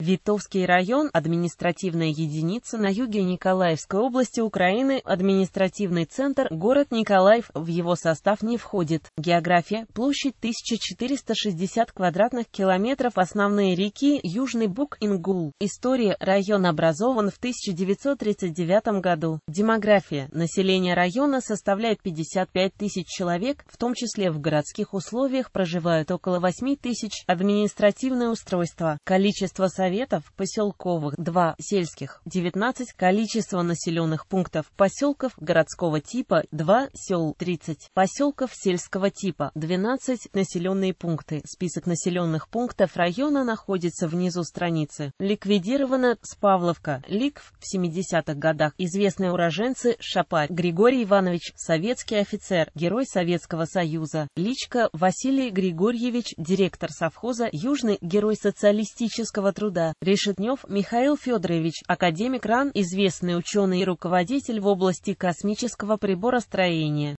Витовский район – административная единица на юге Николаевской области Украины, административный центр – город Николаев, в его состав не входит. География – площадь 1460 квадратных километров, основные реки – Южный Бук, Ингул. История – район образован в 1939 году. Демография – население района составляет 55 тысяч человек, в том числе в городских условиях проживают около 8 тысяч. Административное устройство – количество советов советов, поселковых 2, сельских 19, количество населенных пунктов, поселков городского типа 2, сел 30, поселков сельского типа 12, населенные пункты. Список населенных пунктов района находится внизу страницы. Ликвидирована Спавловка, Ликв в 70-х годах, известные уроженцы Шапарь, Григорий Иванович, советский офицер, герой Советского Союза, Личка Василий Григорьевич, директор совхоза Южный, герой социалистического труда года. Решетнев Михаил Федорович, академик РАН, известный ученый и руководитель в области космического приборостроения.